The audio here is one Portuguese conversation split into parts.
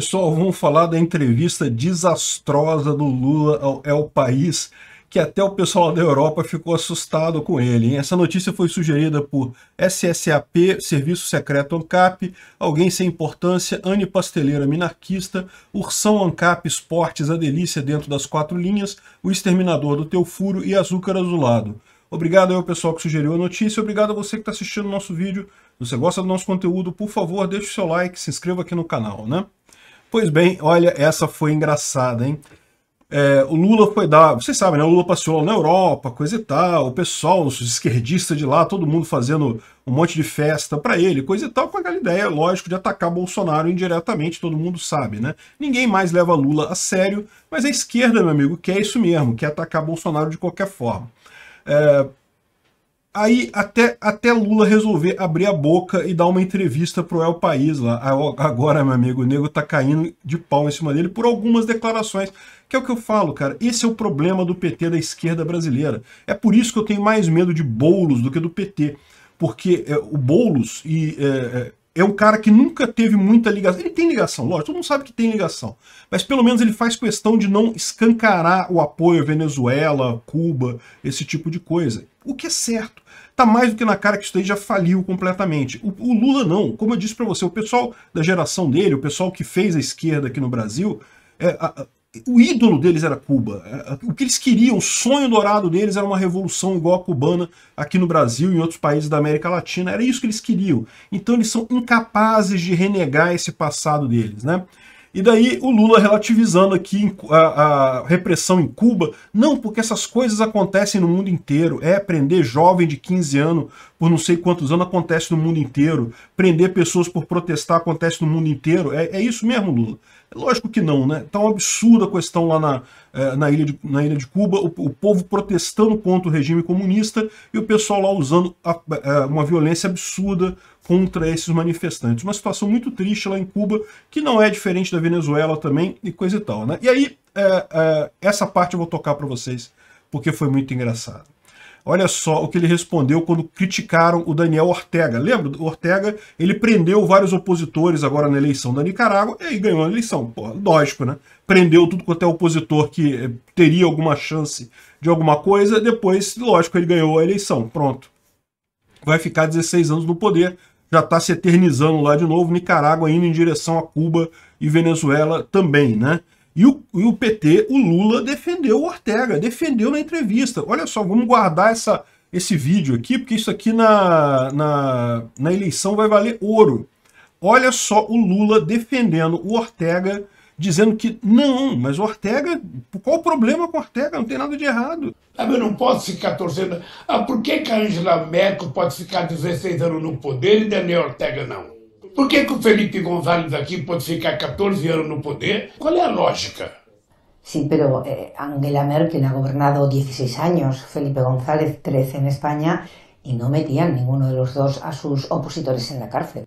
Pessoal, vamos falar da entrevista desastrosa do Lula ao El País, que até o pessoal da Europa ficou assustado com ele. Hein? Essa notícia foi sugerida por SSAP, Serviço Secreto ANCAP, Alguém Sem Importância, Anne Pasteleira Minarquista, Ursão ANCAP Esportes, A Delícia Dentro das Quatro Linhas, O Exterminador do Teu Furo e Açúcar Azulado. Obrigado ao pessoal que sugeriu a notícia, obrigado a você que está assistindo o nosso vídeo. Se você gosta do nosso conteúdo, por favor, deixe o seu like, se inscreva aqui no canal, né? Pois bem, olha, essa foi engraçada, hein? É, o Lula foi dar, vocês sabem, né? O Lula passeou na Europa, coisa e tal, o pessoal, os esquerdistas de lá, todo mundo fazendo um monte de festa para ele, coisa e tal, com aquela ideia, lógico, de atacar Bolsonaro indiretamente, todo mundo sabe, né? Ninguém mais leva Lula a sério, mas a esquerda, meu amigo, quer isso mesmo, quer atacar Bolsonaro de qualquer forma. É, Aí até, até Lula resolver abrir a boca e dar uma entrevista pro El País lá. Ah, agora, meu amigo, o nego tá caindo de pau em cima dele por algumas declarações. Que é o que eu falo, cara. Esse é o problema do PT da esquerda brasileira. É por isso que eu tenho mais medo de Boulos do que do PT. Porque é, o Boulos e é, é é um cara que nunca teve muita ligação. Ele tem ligação, lógico, todo mundo sabe que tem ligação. Mas pelo menos ele faz questão de não escancarar o apoio à Venezuela, Cuba, esse tipo de coisa. O que é certo. Tá mais do que na cara que isso daí já faliu completamente. O, o Lula não. Como eu disse para você, o pessoal da geração dele, o pessoal que fez a esquerda aqui no Brasil, é, a, o ídolo deles era Cuba. É, é, o que eles queriam, o sonho dourado deles era uma revolução igual a cubana aqui no Brasil e em outros países da América Latina. Era isso que eles queriam. Então eles são incapazes de renegar esse passado deles, né? E daí o Lula relativizando aqui a, a, repressão em Cuba. Não, porque essas coisas acontecem no mundo inteiro. É prender jovem de 15 anos por não sei quantos anos acontece no mundo inteiro. Prender pessoas por protestar acontece no mundo inteiro. É, é isso mesmo, Lula? É lógico que não, né? Tá um absurda a questão lá na, é, na, ilha de, na ilha de Cuba, o, o povo protestando contra o regime comunista e o pessoal lá usando a, a, é, uma violência absurda contra esses manifestantes. Uma situação muito triste lá em Cuba, que não é diferente da Venezuela também e coisa e tal, né? E aí, é, é, essa parte eu vou tocar para vocês, porque foi muito engraçado. Olha só o que ele respondeu quando criticaram o Daniel Ortega. Lembra? O Ortega, ele prendeu vários opositores agora na eleição da Nicarágua e aí ganhou a eleição. lógico, né? Prendeu tudo quanto é opositor que eh, teria alguma chance de alguma coisa. Depois, lógico, ele ganhou a eleição. Pronto. Vai ficar 16 anos no poder. Já está se eternizando lá de novo. Nicarágua indo em direção a Cuba e Venezuela também, né? E o, e o PT, o Lula, defendeu o Ortega, defendeu na entrevista. Olha só, vamos guardar essa, esse vídeo aqui, porque isso aqui na, na, na eleição vai valer ouro. Olha só o Lula defendendo o Ortega, dizendo que não, mas o Ortega, qual o problema com o Ortega? Não tem nada de errado. Ah, Sabe, eu não posso ficar torcendo. Ah, por que, que a Angela Merkel pode ficar 16 anos no poder e Daniel Ortega não? Por que, que o Felipe Gonzalez aqui pode ficar 14 anos no poder? Qual é a lógica? Sí, mas eh, Angela Merkel ha governado 16 anos, Felipe González 13 em Espanha e não metiam nenhum dos dois a seus opositores na cárcel.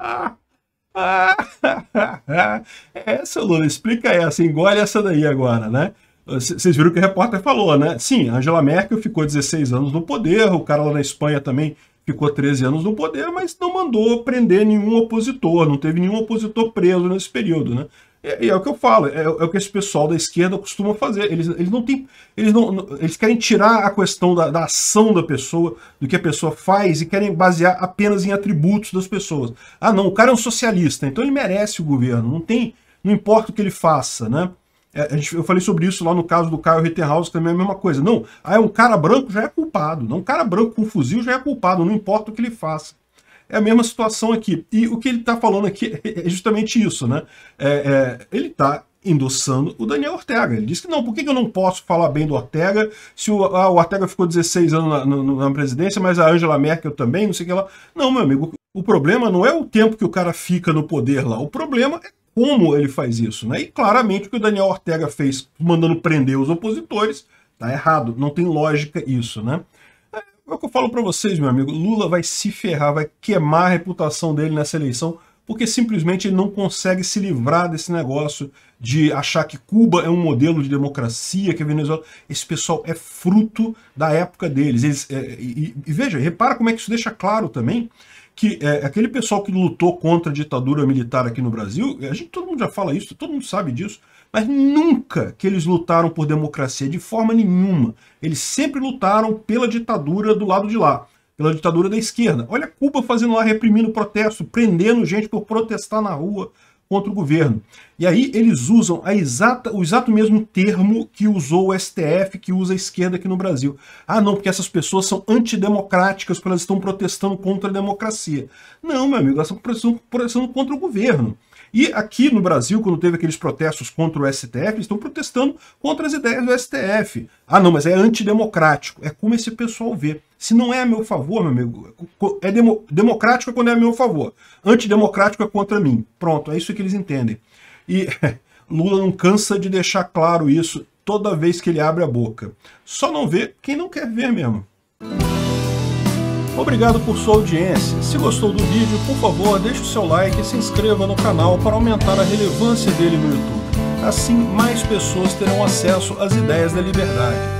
essa, Lula, explica essa, assim, engole essa daí agora, né? Vocês viram o que o repórter falou, né? Sim, Angela Merkel ficou 16 anos no poder, o cara lá na Espanha também ficou 13 anos no poder, mas não mandou prender nenhum opositor, não teve nenhum opositor preso nesse período, né? É, e, é o que eu falo, é, é, o que esse pessoal da esquerda costuma fazer. Eles, eles não têm. Eles, não, eles querem tirar a questão da, da ação da pessoa, do que a pessoa faz, e querem basear apenas em atributos das pessoas. Ah, não, o cara é um socialista, então ele merece o governo. Não tem. Não importa o que ele faça, né? É, eu falei sobre isso lá no caso do Caio Rittenhouse, também é a mesma coisa. Não, aí ah, é um cara branco já é culpado. Não, um cara branco com fuzil já é culpado, não importa o que ele faça. É a mesma situação aqui. E o que ele está falando aqui é justamente isso, né? É, é, ele está endossando o Daniel Ortega. Ele disse que não, por que eu não posso falar bem do Ortega se o, ah, o Ortega ficou 16 anos na, na, na, presidência, mas a Angela Merkel também, não sei o que lá. Não, meu amigo, o problema não é o tempo que o cara fica no poder lá. O problema é como ele faz isso. Né? E claramente o que o Daniel Ortega fez mandando prender os opositores tá errado, não tem lógica isso. Né? É, é o que eu falo para vocês, meu amigo, Lula vai se ferrar, vai queimar a reputação dele nessa eleição, porque simplesmente ele não consegue se livrar desse negócio de achar que Cuba é um modelo de democracia, que a Venezuela... Esse pessoal é fruto da época deles. Eles, é, e, e, veja, repara como é que isso deixa claro também que é, aquele pessoal que lutou contra a ditadura militar aqui no Brasil, a gente todo mundo já fala isso, todo mundo sabe disso, mas nunca que eles lutaram por democracia de forma nenhuma. Eles sempre lutaram pela ditadura do lado de lá, pela ditadura da esquerda. Olha Cuba fazendo lá reprimindo protesto, prendendo gente por protestar na rua contra o governo. E aí eles usam a exata, o exato mesmo termo que usou o STF, que usa a esquerda aqui no Brasil. Ah, não, porque essas pessoas são antidemocráticas porque elas estão protestando contra a democracia. Não, meu amigo, elas estão protestando, protestando contra o governo. E aqui no Brasil, quando teve aqueles protestos contra o STF, eles estão protestando contra as ideias do STF. Ah, não, mas é antidemocrático. É como esse pessoal vê. Se não é a meu favor, meu amigo, é demo, democrático é quando é a meu favor. Antidemocrático é contra mim. Pronto, é isso que eles entendem. E Lula não cansa de deixar claro isso toda vez que ele abre a boca. Só não vê quem não quer ver mesmo. Obrigado por sua audiência. Se gostou do vídeo, por favor, deixe o seu like e se inscreva no canal para aumentar a relevância dele no YouTube. Assim, mais pessoas terão acesso às ideias da liberdade